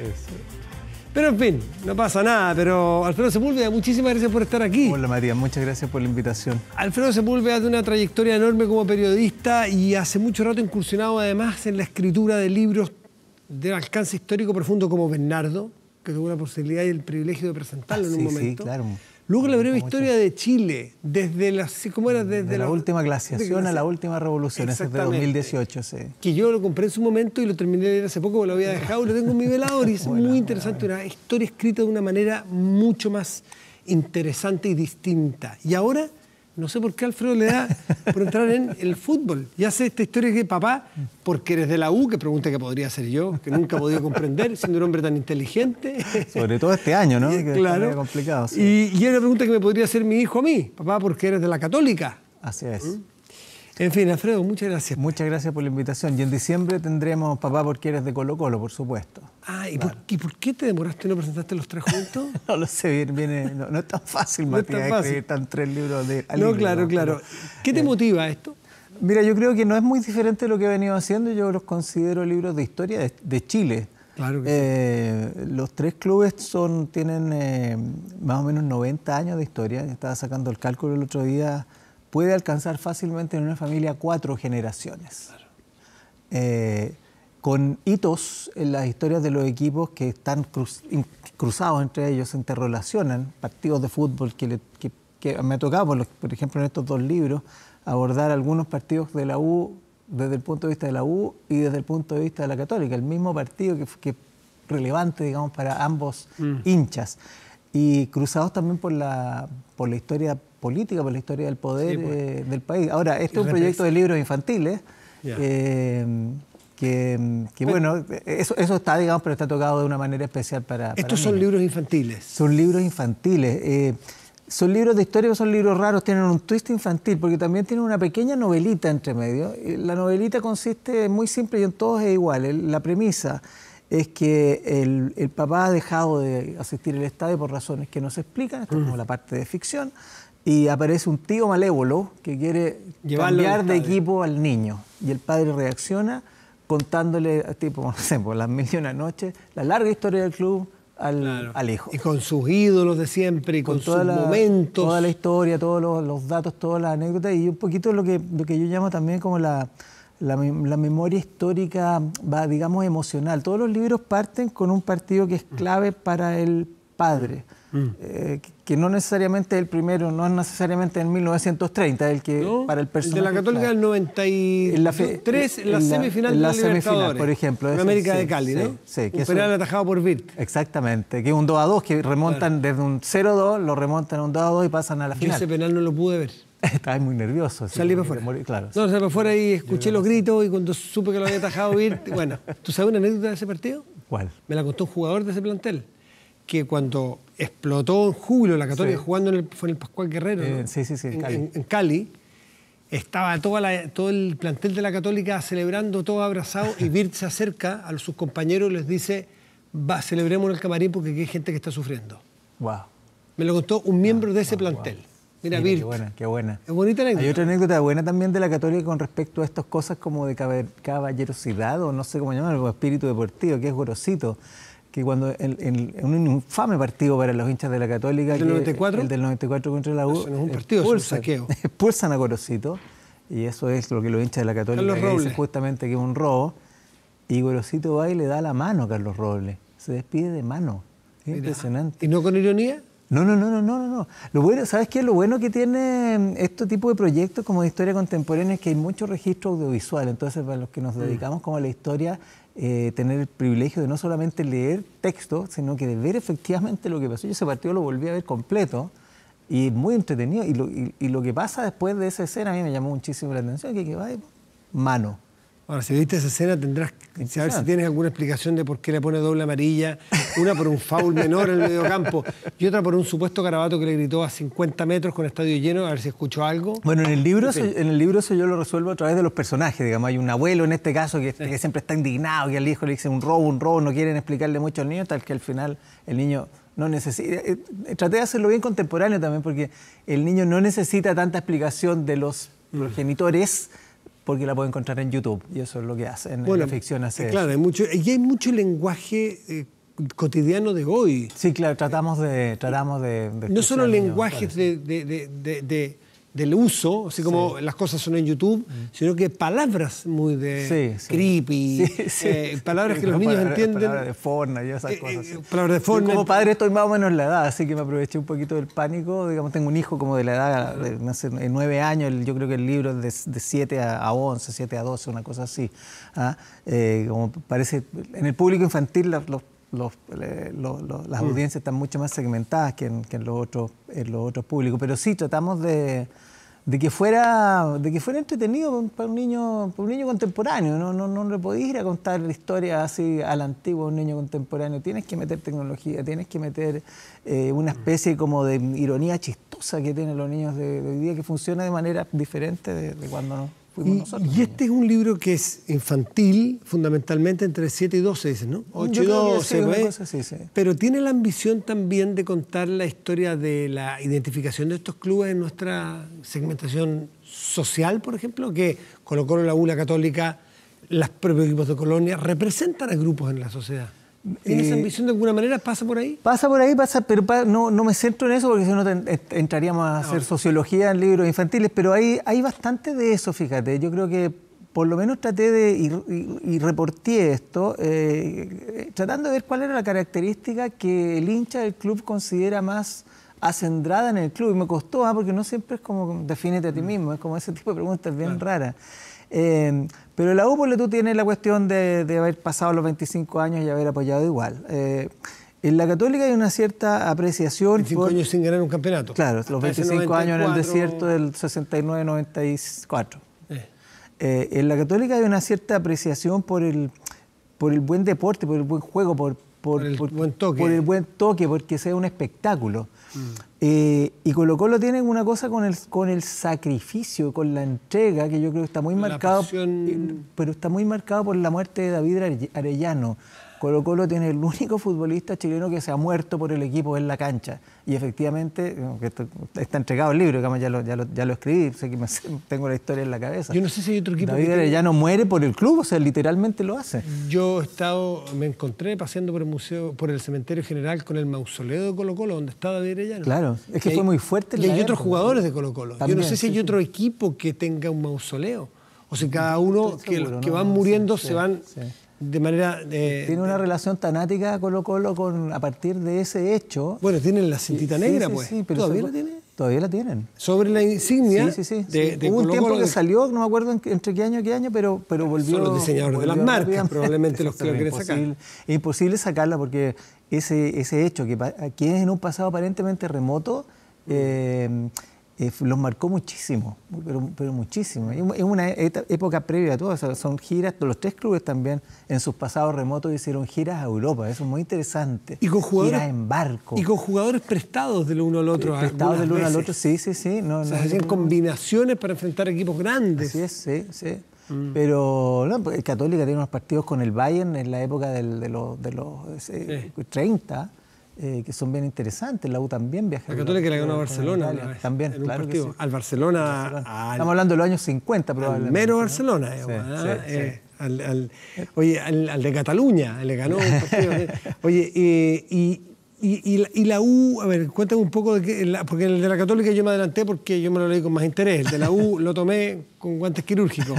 Speaker 2: Pero en fin, no pasa nada, pero Alfredo Sepúlveda, muchísimas gracias por estar aquí. Hola María, muchas gracias por la invitación. Alfredo Sepúlveda de una trayectoria enorme como periodista y hace mucho rato incursionado además en la escritura de libros de alcance histórico profundo como Bernardo, que tuvo la posibilidad y el privilegio de presentarlo en un ah, sí, Sí, claro. Luego la breve historia de Chile, desde la, ¿cómo era? Desde la, última glaciación a la última revolución, ese de 2018. Que yo lo compré en su momento y lo terminé de leer hace poco, lo había dejado, lo tengo en mi velador y es muy interesante, una historia escrita de una manera mucho más interesante y distinta. Y ahora no sé por qué Alfredo le da por entrar en el fútbol. Y hace esta historia que papá, porque eres de la U, que pregunta que podría ser yo, que nunca he podido comprender, siendo un hombre tan inteligente.
Speaker 4: Sobre todo este año, ¿no? claro. Complicado,
Speaker 2: y, y, es la pregunta que me podría hacer mi hijo a mí. Papá, porque eres de la católica? Así es. ¿Mm? En fin, Alfredo, muchas gracias. Muchas
Speaker 4: gracias por la invitación. Y en diciembre tendremos Papá porque eres de Colo Colo, por supuesto.
Speaker 2: Ah, ¿y, por, qué te demoraste y no presentaste los tres juntos?
Speaker 4: no lo sé, no, es tan fácil, no Matías, es tan fácil. tres libros de... No, claro, claro. ¿Qué te eh, motiva esto? Mira, yo creo que no es muy diferente de lo que he venido haciendo. Yo los considero libros de historia de, Chile. Claro que eh, sí. Los tres clubes son, tienen eh, más o menos 90 años de historia. Estaba sacando el cálculo el otro día puede alcanzar fácilmente en una familia cuatro generaciones. Eh, con hitos en las historias de los equipos que están cruzados entre ellos, se interrelacionan, partidos de fútbol que, me ha tocado, por, ejemplo, en estos dos libros, abordar algunos partidos de la U desde el punto de vista de la U y desde el punto de vista de la Católica, el mismo partido que, es relevante, digamos, para ambos mm. hinchas. Y cruzados también por la, por la historia política, por la historia del poder pues. eh, del país. Ahora, este es un proyecto de libros infantiles. Eh, que, bueno, eso, está, digamos, pero está tocado de una manera especial para... estos son libros infantiles. Son libros infantiles. Eh, son libros de historia, son libros raros, tienen un twist infantil, porque también tienen una pequeña novelita entre medio. La novelita consiste muy simple y en todos es igual. La premisa es que el, el papá ha dejado de asistir al estadio por razones que no se explican, esto es como mm. la parte de ficción, y aparece un tío malévolo que quiere cambiar de equipo al niño. Y el padre reacciona contándole, tipo, sé, por las mil y una noches, la larga historia del
Speaker 2: club al, hijo. Y con sus ídolos de siempre, y con, sus momentos.
Speaker 4: Toda la historia, todos los, datos, todas las anécdotas, y un poquito lo que, lo que yo llamo también como la, la, memoria histórica, va, digamos, emocional. Todos los libros parten con un partido que es mm. clave para el padre. Mm. Eh, que no necesariamente el primero, no es necesariamente en 1930, el que para el personal de la Católica del
Speaker 2: 93, en la, semifinal en la, Semifinal, por ejemplo. En América de Cali, ¿no? Sí, un penal atajado por Virt.
Speaker 4: Exactamente, que es un 2 a 2, que remontan desde un 0 a 2, lo remontan a un 2 a 2 y pasan a la final. Yo ese
Speaker 2: penal no lo pude ver.
Speaker 4: Estaba muy nervioso. Salí para afuera. claro,
Speaker 2: no, salí para afuera y escuché los gritos y cuando supe que lo había atajado Virt, bueno, ¿tú sabes una anécdota de ese partido? ¿Cuál? Me la contó un jugador de ese plantel que cuando explotó en julio la Católica jugando en el, fue en Pascual Guerrero, eh, en Cali. estaba toda todo el plantel de la Católica celebrando, todo abrazado, y Birt se acerca a sus compañeros y les dice, va, celebremos en el camarín porque aquí hay gente que está sufriendo. Wow. Me lo contó un miembro de ese ah, plantel. Mira, Qué buena,
Speaker 4: qué buena. Es bonita anécdota. Hay otra anécdota buena también de la Católica con respecto a estas cosas como de caballerosidad o no sé cómo llamarlo, espíritu deportivo, que es gorosito. Y cuando en, un infame partido para los hinchas de la Católica, ¿El del 94? El contra la U, es un partido, expulsan, es un saqueo. expulsan a Gorosito, y eso es lo que los hinchas de la Católica dicen justamente que es un robo, y Gorosito va y le da la mano a Carlos Robles, se despide de mano, impresionante. ¿Y no con ironía? No, no, no, no, no, no. Lo bueno, ¿sabes qué? Lo bueno que tiene este tipo de proyectos como de historia contemporánea es que hay mucho registro audiovisual. Entonces, para los que nos mm. dedicamos como a la historia, eh, tener el privilegio de no solamente leer texto, sino que de ver efectivamente lo que pasó. Yo ese partido lo volví a ver completo y muy entretenido. Y lo, y, lo que pasa después de esa escena a mí me llamó muchísimo la atención, que, que va de mano.
Speaker 2: Ahora, si viste esa escena, tendrás que saber si tienes alguna explicación de por qué le pone doble amarilla. Una por un foul menor en el mediocampo y otra por un supuesto carabato que le gritó a 50 metros con estadio lleno, a ver si escuchó algo.
Speaker 4: Bueno, en el libro, eso, en el libro yo lo resuelvo a través de los personajes. Digamos, hay un abuelo en este caso que, siempre está indignado, que al hijo le dice un robo, un robo, no quieren explicarle mucho al niño, tal que al final el niño no necesita. Eh, eh, traté de hacerlo bien contemporáneo también, porque el niño no necesita tanta explicación de los mm. genitores porque la puede encontrar en YouTube. Y eso es lo que hace, en la ficción. Hace eh, claro,
Speaker 2: hay mucho, y hay mucho lenguaje eh, cotidiano de hoy. Sí, claro, tratamos de... Tratamos de, no solo lenguajes de del uso, así como las cosas son en YouTube, mm. sino que palabras muy de creepy, eh, palabras que los niños entienden. Palabras
Speaker 4: de forma y esas eh, eh, cosas. palabras de como padre estoy más o menos la edad, así que me aproveché un poquito del pánico. Digamos, tengo un hijo como de la edad de, no nueve años, yo creo que el libro es de, siete 7 a, 11, 7 a 12, una cosa así. ¿ah? como parece, en el público infantil los las mm. audiencias están mucho más segmentadas que en, los otros públicos, pero sí tratamos de, que fuera de que fuera entretenido para un niño para un niño contemporáneo, no no, no le podías ir a contar la historia así al antiguo a un niño contemporáneo, tienes que meter tecnología, tienes que meter eh, una especie como de ironía chistosa que tienen los niños de, hoy día que funciona de manera diferente de cuando no
Speaker 2: y, este es un libro que es infantil, fundamentalmente entre 7 y 12, ¿no? 8 y 12, Pero tiene la ambición también de contar la historia de la identificación de estos clubes en nuestra segmentación social, por ejemplo, que colocó la ULA Católica, los propios equipos de Colonia, representan a grupos en la sociedad. ¿Tienes eh, ambición de alguna manera? ¿Pasa por ahí?
Speaker 4: Pasa por ahí, pasa, pero no, me centro en eso porque si no entraríamos a hacer sociología en libros infantiles, pero hay, hay bastante de eso, fíjate. Yo creo que por lo menos traté de, y, y, reporté esto, eh, tratando de ver cuál era la característica que el hincha del club considera más acendrada en el club. Y me costó, ah, porque no siempre es como definete a ti mm. mismo, es como ese tipo de preguntas bien rara. raras. Eh, pero la UPOL tú tienes la cuestión de, haber pasado los 25 años y haber apoyado igual. Eh, en la Católica hay una cierta apreciación. 25 años sin ganar un campeonato. Claro, los 25 años en el desierto del 69-94. Eh. Eh, en la Católica hay una cierta apreciación por el, por el buen deporte, por el buen juego, por, por, el, buen toque. porque sea un espectáculo. Mm. Eh, y Colo Colo tiene una cosa con el, con el sacrificio, con la entrega, que yo creo que está muy marcado,
Speaker 2: eh,
Speaker 4: pero está muy marcado por la muerte de David Arellano. Colo Colo tiene el único futbolista chileno que se ha muerto por el equipo en la cancha. Y efectivamente, está entregado el libro,
Speaker 2: ya lo, escribí, tengo la historia en la cabeza. Yo no sé si hay otro equipo. que ya no
Speaker 4: muere por el club, o sea, literalmente lo hace.
Speaker 2: Yo he estado, me encontré paseando por el museo, por el cementerio general con el mausoleo de Colo Colo, donde estaba David Claro, es que fue muy fuerte. Y hay otros jugadores de Colo Colo. Yo no sé si hay otro equipo que tenga un mausoleo. O sea, cada uno que van muriendo se van manera... Eh, tiene una relación tanática Colo Colo con,
Speaker 4: a partir de ese hecho. Bueno, tienen la cintita negra, pues. pero ¿Todavía la tienen?
Speaker 2: Todavía la tienen.
Speaker 4: Sobre la insignia. Hubo un tiempo que salió, no me acuerdo entre qué año y qué año, pero, pero volvió. Son los diseñadores de las marcas, probablemente los que lo quieren sacar. Es imposible sacarla porque ese, ese hecho, que, que es en un pasado aparentemente remoto, eh, eh, los marcó muchísimo, pero, muchísimo. Es una época previa a todo Son giras, los tres clubes también en sus pasados remotos hicieron giras a Europa, eso es muy interesante. Y con jugadores. en barco. Y con
Speaker 2: jugadores prestados del uno al otro. Eh, prestados del uno al otro, sí, sí, sí. No, hacían combinaciones para enfrentar equipos grandes. Sí, sí, sí. Mm.
Speaker 4: Pero Católica tiene unos partidos con el Bayern en la época de los, de 30 eh, eh, que son bien interesantes. La U también viaja. La Católica le ganó a Barcelona. también, Al
Speaker 2: Barcelona. Estamos hablando de los años 50, probablemente. ¿eh? Eh, al mero Barcelona, al, oye, al, de Cataluña le ganó oye, y, la, U, a ver, cuéntame un poco, de porque el de la Católica yo me adelanté porque yo me lo leí con más interés. El de la U lo tomé con guantes quirúrgicos.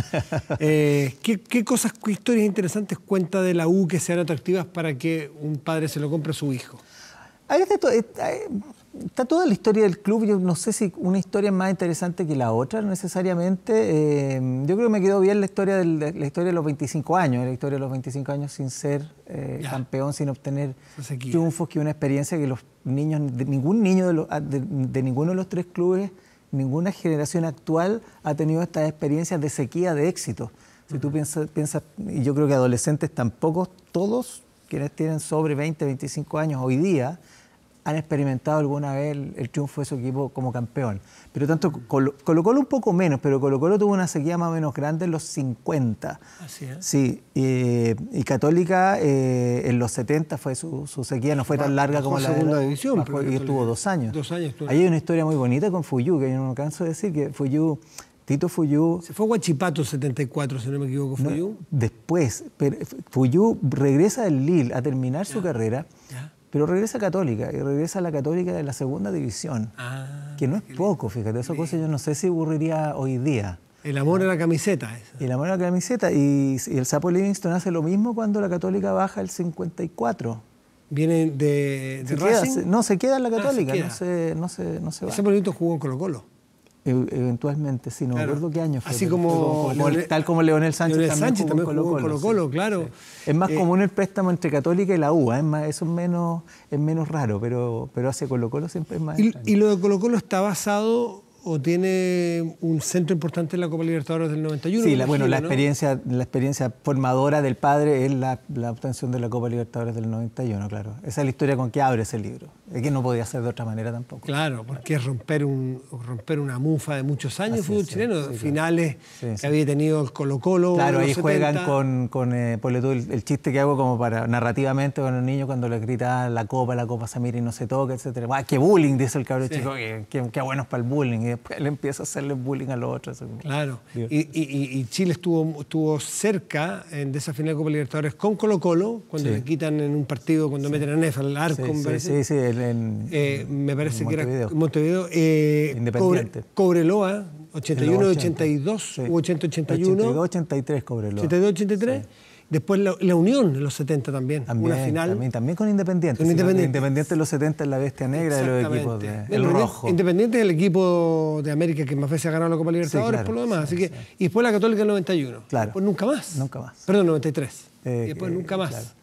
Speaker 2: ¿qué, cosas, qué historias interesantes cuenta de la U que sean atractivas para que un padre se lo compre a su hijo? Ahí está, eh,
Speaker 4: está, toda la historia del club. Yo no sé si una historia es más interesante que la otra necesariamente. Eh, yo creo que me quedó bien la historia, del, la historia de los 25 años, la historia de los 25 años sin ser eh, campeón, sin obtener triunfos, que una experiencia que los niños, de ningún niño ah, de, de, ninguno de los tres clubes, ninguna generación actual ha tenido estas experiencias de sequía de éxito. Si tú piensas, piensas, y yo creo que adolescentes tampoco, todos quienes tienen sobre 20, 25 años hoy día, han experimentado alguna vez el, triunfo de su equipo como campeón. Pero tanto Colo, Colo, un poco menos, pero Colo Colo tuvo una sequía más o menos grande en los 50. Así es. Sí, y Católica eh, en los 70 fue su, su sequía, no fue tan larga como la segunda de la, división. y estuvo dos años.
Speaker 2: Dos años. hay una
Speaker 4: historia muy bonita con Fuyú que yo no me canso de decir, que Fuyú Tito Fuyú. Se fue a Huachipato 74, si no me equivoco, Fuyú. después, pero Fuyú regresa del Lille a terminar su carrera ya. Pero regresa Católica y regresa a la Católica de la segunda división, ah, que no es poco, fíjate, esas cosas yo no sé si aburriría hoy día. El amor a la camiseta. El amor a la camiseta. Y, el Sapo Livingston hace lo mismo cuando la Católica baja el 54. ¿Viene de, de Racing? no, se queda en la ah, Católica, no, se, va. ese jugó Colo-Colo. E-, eventualmente, sí, no qué año fue. Así como, tal como Leonel Sánchez también, jugó Colo Colo, claro. Es más eh, común el préstamo entre Católica y la UA, ¿eh? es más, eso es menos, es menos raro, pero, pero hace Colo Colo siempre es más.
Speaker 2: Y, lo de Colo Colo está basado o tiene un centro importante en la Copa Libertadores del 91. Sí, la, bueno, la, experiencia,
Speaker 4: la experiencia formadora del padre es la, la, obtención de la Copa Libertadores del 91, claro. Esa es la historia con que abre ese libro que no podía ser de otra manera tampoco.
Speaker 2: Claro, porque romper, un, romper una mufa de muchos años el fútbol chileno, finales que había tenido el Colo Colo. Claro, ahí juegan
Speaker 4: con, con eh, el, chiste que hago como para narrativamente con los niños cuando les grita ah, la copa, la copa se y no se toca, etcétera. ¡Ah, qué bullying! Dice el cabrón chico, qué, bueno es para el bullying. Y
Speaker 2: después él empieza a hacerle bullying a los otros. Claro, y, Chile estuvo, estuvo cerca de esa final de Copa Libertadores con Colo Colo, cuando le quitan en un partido, cuando meten a Nefa el arco. sí, sí, sí en, eh, me parece que era Montevideo. Eh, Independiente. Cobreloa, 81, 82, 80, 81. 82, 83 Cobreloa. 82, 83. Después la, Unión en los 70 también, también final. También, con Independiente. Independiente. en los 70 es la bestia negra de los equipos. De, rojo. Independiente es el equipo de América que más veces ha ganado la Copa Libertadores, por lo demás. Así que, y después la Católica en 91. Claro. Pues nunca más. Nunca más. Perdón, 93. y eh, después nunca más.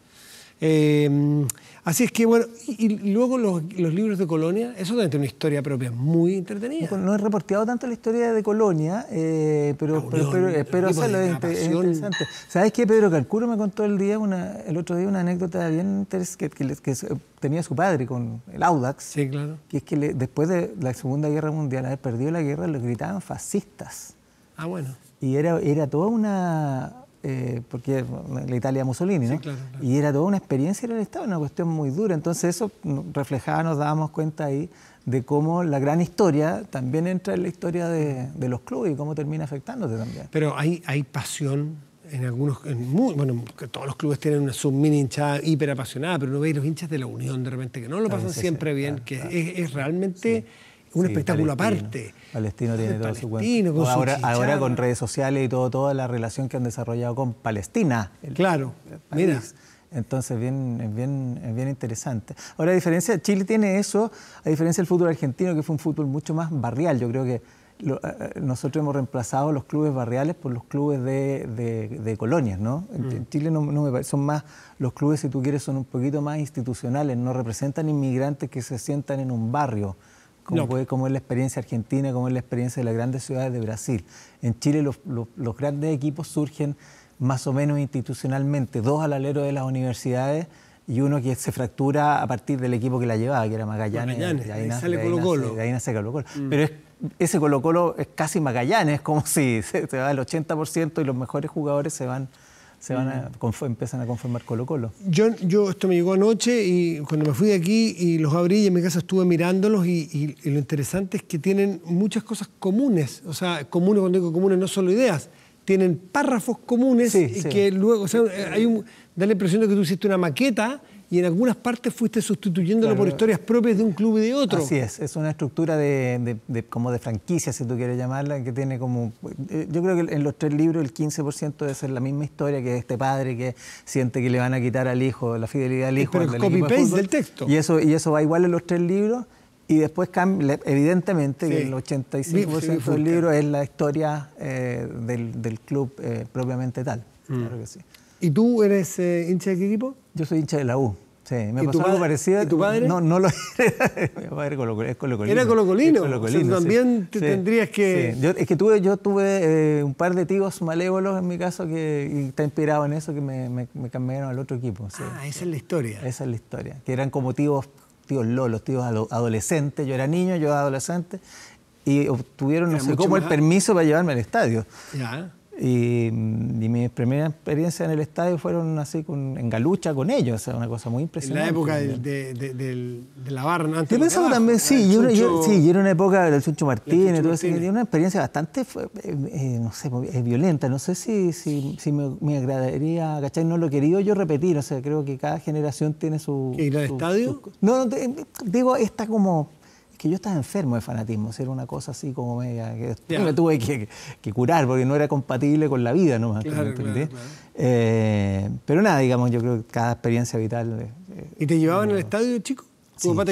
Speaker 2: Eh, así es que, bueno, y, luego los, libros de Colonia, eso también tiene una historia propia muy entretenida. No, he
Speaker 4: reporteado tanto la historia de Colonia, eh, pero, espero es, interesante. ¿Sabes qué? Pedro Calcuro me contó el, día una, el otro día una anécdota bien interesante que, tenía su padre con el Audax. Sí, claro. Que es que después de la Segunda Guerra Mundial, haber perdido la guerra, lo gritaban fascistas. Ah, bueno. Y era, era toda una eh, porque la Italia Mussolini, ¿no? Y era toda una experiencia en el Estado, una cuestión muy dura. Entonces eso reflejaba, nos dábamos cuenta ahí de cómo la gran historia también entra en
Speaker 2: la historia de, los clubes y cómo termina afectándote también. Pero hay, pasión en algunos, muy, bueno, todos los clubes tienen una submini hinchada hiper apasionada, pero no veis los hinchas de la Unión de repente que no lo ah, pasan siempre bien, que es, realmente un espectáculo aparte.
Speaker 4: Palestino tiene todo su cuento. ahora, con redes sociales y todo, toda la relación que han desarrollado con Palestina. claro, mira. Entonces bien, es, bien, bien interesante. Ahora, a diferencia, Chile tiene eso, a diferencia del fútbol argentino, que fue un fútbol mucho más barrial. Yo creo que eh, eh, nosotros hemos reemplazado los clubes barriales por los clubes de, de, colonias, ¿no? En mm. Chile no, me parece, son más, los clubes, si tú quieres, son un poquito más institucionales, no representan inmigrantes que se sientan en un barrio como, como es la experiencia argentina, como es la experiencia de las grandes ciudades de Brasil. En Chile los, grandes equipos surgen más o menos institucionalmente, dos al alero de las universidades y uno que se fractura a partir del equipo que la llevaba, que era Magallanes. ahí, sale Colo Colo. nace Colo mm. Pero ese Colo Colo es casi Magallanes, como si se, se va el 80% y los mejores jugadores se van se van a mm. empiezan a conformar Colo Colo.
Speaker 2: Yo, yo esto me llegó anoche y cuando me fui de aquí y los abrí y en mi casa estuve mirándolos y, lo interesante es que tienen muchas cosas comunes, o sea, comunes cuando digo comunes no solo ideas, tienen párrafos comunes y que luego, o sea, hay un, da la impresión de que tú hiciste una maqueta y en algunas partes fuiste sustituyéndolo por historias propias de un club y de otro. Así es,
Speaker 4: es una estructura de, como de franquicia, si tú quieres llamarla, que tiene como... Eh, yo creo que en los tres libros el 15% debe ser la misma historia que este padre que siente que le van a quitar al hijo, la fidelidad al eh, hijo. Pero el copy-paste del texto. Y eso, y eso va igual en los tres libros. Y después, evidentemente, el 85% del libro es la historia eh, del, club propiamente tal. Mm. Claro que sí. ¿Y tú eres eh, hincha de qué equipo? Yo soy hincha de la U. Sí, me pasó algo parecido. ¿Y tu padre? No, no lo era. Mi padre es colocolino. Era colocolino. Colo o sea, también tendrías que... es que tuve, yo tuve eh, un par de tíos malévolos en mi caso que está inspirado en eso, que me, cambiaron al otro equipo. Ah, esa es la historia. Esa es la historia. Que eran como tíos, tíos lolos, tíos adolescentes. Yo era niño, yo adolescente. Y obtuvieron, no sé cómo, el permiso para llevarme al estadio. Ya. Y, mi mm, mis primeras experiencias en el estadio fueron así con, en galucha con ellos, o sea, una cosa muy impresionante. En la época de,
Speaker 2: de, la barra, antes Yo pensaba también, sí, yo, era
Speaker 4: una época del Chucho Martínez, todo Eso, una experiencia bastante, eh, eh, no sé, eh, violenta, no sé si, si, si me, agradaría, ¿cachai? No lo querido yo repetir, o sea, creo que cada generación tiene su... ¿Ir estadio? no, digo, está como que yo estaba enfermo de fanatismo, era una cosa así como media, que me tuve que, curar porque no era compatible con la vida nomás. Eh, pero nada, digamos, yo creo que cada experiencia vital... Eh, ¿Y te llevaban al estadio, chico? ¿Tu, papá,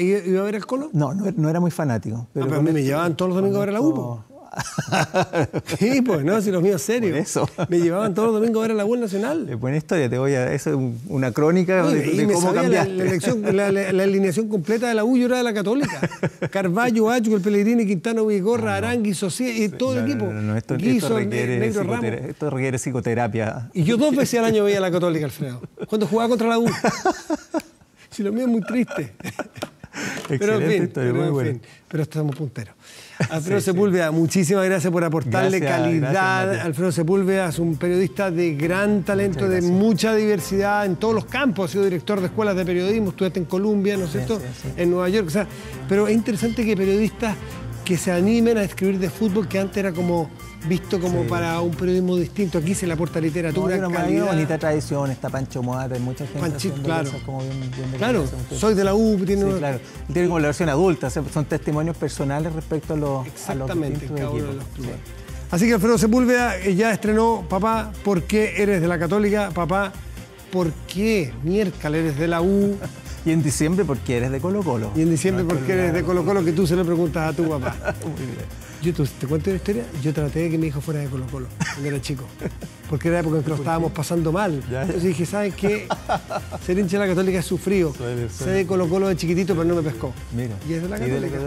Speaker 4: iba a ver el Colo? No, no, era muy fanático. Pero, ah, a mí me llevaban todos los domingos a ver la UPO.
Speaker 2: sí, pues no, si los míos serios. Eso. Me llevaban todos
Speaker 4: los domingos a ver a la UL nacional. Buena historia, te voy a. Eso es una crónica de, cómo La,
Speaker 2: alineación completa de la U yo era de la Católica. Carballo, Acho, el Pellegrini, Quintano, Vigorra, ah, Arangui, Socia y eh, todo el equipo. esto, requiere negro,
Speaker 4: esto requiere psicoterapia.
Speaker 2: Y yo dos veces al año veía a la Católica, Alfredo. Cuando jugaba contra la U. Si lo mío es muy triste pero en fin, pero, estamos punteros. Alfredo Sepúlveda, muchísimas gracias por aportarle calidad. Alfredo Sepúlveda es un periodista de gran talento, de mucha diversidad en todos los campos. Ha sido director de escuelas de periodismo, estudiaste en Colombia, ¿no es cierto? En Nueva York. sea, pero es interesante que periodistas que se animen a escribir de fútbol, que antes era como visto como para un periodismo distinto. Aquí se le aporta literatura. una bonita
Speaker 4: tradición, está Pancho Moata, hay mucha gente. Panchito, claro. Como bien, soy de la U, tiene. Sí, claro. Tiene como la versión adulta, son testimonios personales respecto a los.
Speaker 2: Exactamente, Así que Alfredo Sepúlveda eh, ya estrenó Papá, ¿por qué eres de la Católica? Papá, ¿por qué miércoles eres de la U? Y en diciembre porque eres de Colo Colo. Y en diciembre porque eres de Colo Colo que tú se lo preguntas a tu papá. Muy te, cuento una historia, yo traté de que mi hijo fuera de Colo Colo cuando era chico. Porque era la época en que lo estábamos pasando mal. Entonces dije, ¿sabes qué? Ser hincha de la católica es sufrido. Sé de Colo Colo de chiquitito, pero no me pescó.
Speaker 4: Y es de la católica.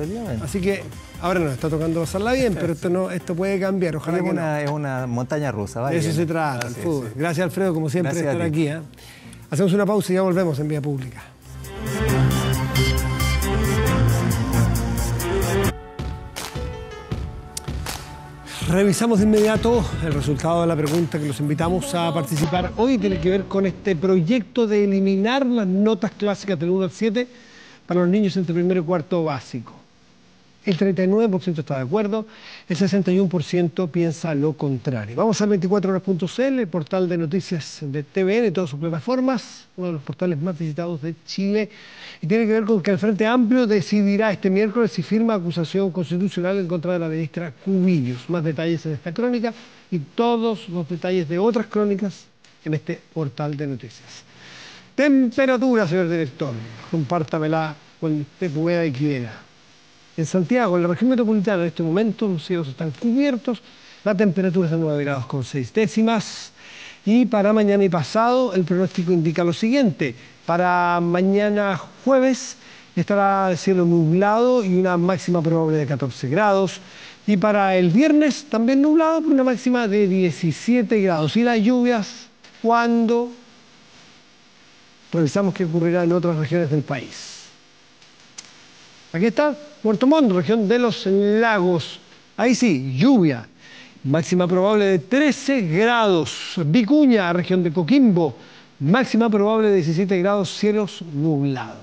Speaker 2: Así que ahora nos está tocando pasarla bien, pero esto no, esto puede cambiar. Ojalá es que una, Es una montaña rusa, ¿vale? Eso se trata, fútbol. Gracias Alfredo, como siempre, por estar aquí. ¿eh? Hacemos una pausa y ya volvemos en Vía Pública. Revisamos de inmediato el resultado de la pregunta que los invitamos a participar hoy. Tiene que ver con este proyecto de eliminar las notas clásicas del 1 al 7 para los niños entre primero y cuarto básico. El 39% está de acuerdo, el 61% piensa lo contrario. Vamos al 24horas.cl, el portal de noticias de TVN y todas sus plataformas, uno de los portales más visitados de Chile, y tiene que ver con que el Frente Amplio decidirá este miércoles si firma acusación constitucional en contra de la ministra Cubillos. Más detalles en esta crónica y todos los detalles de otras crónicas en este portal de noticias. Temperatura, señor director, compártamela con usted pueda y quiera. En Santiago, en la región metropolitana, en este momento los cielos están cubiertos, la temperatura es de 9 grados con 6 décimas. Y para mañana y pasado, el pronóstico indica lo siguiente. Para mañana jueves estará el cielo nublado y una máxima probable de 14 grados. Y para el viernes también nublado por una máxima de 17 grados. Y las lluvias, cuando revisamos que ocurrirá en otras regiones del país. Aquí está Puerto Montt, región de los lagos. Ahí sí, lluvia. Máxima probable de 13 grados. Vicuña, región de Coquimbo. Máxima probable de 17 grados, cielos nublados.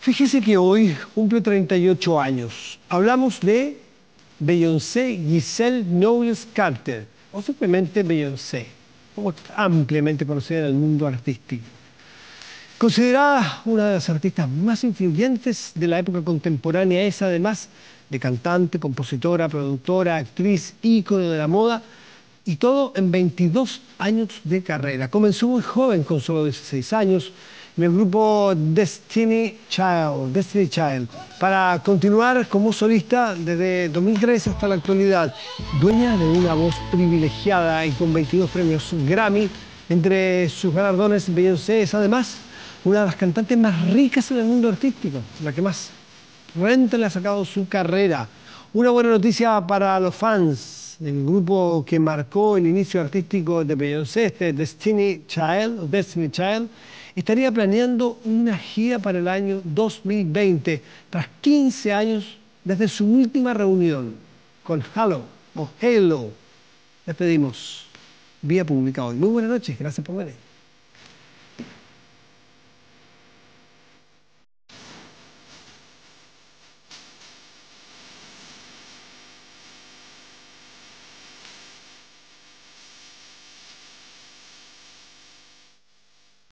Speaker 2: Fíjese que hoy cumple 38 años. Hablamos de Beyoncé Giselle Knowles Carter, o simplemente Beyoncé, ampliamente conocida en el mundo artístico. Considerada una de las artistas más influyentes de la época contemporánea, es además de cantante, compositora, productora, actriz, ícone de la moda, y todo en 22 años de carrera. Comenzó muy joven, con solo 16 años, en el grupo Destiny Child, Destiny Child, para continuar como solista desde 2003 hasta la actualidad, dueña de una voz privilegiada y con 22 premios Grammy. Entre sus galardones, Beyoncé es además una de las cantantes más ricas en el mundo artístico, la que más renta le ha sacado su carrera. Una buena noticia para los fans, el grupo que marcó el inicio artístico de Beyoncé, este Destiny Child, Destiny Child, estaría planeando una gira para el año 2020, tras 15 años desde su última reunión con Halo o Halo. Despedimos vía pública hoy. Muy buenas noches, gracias por venir.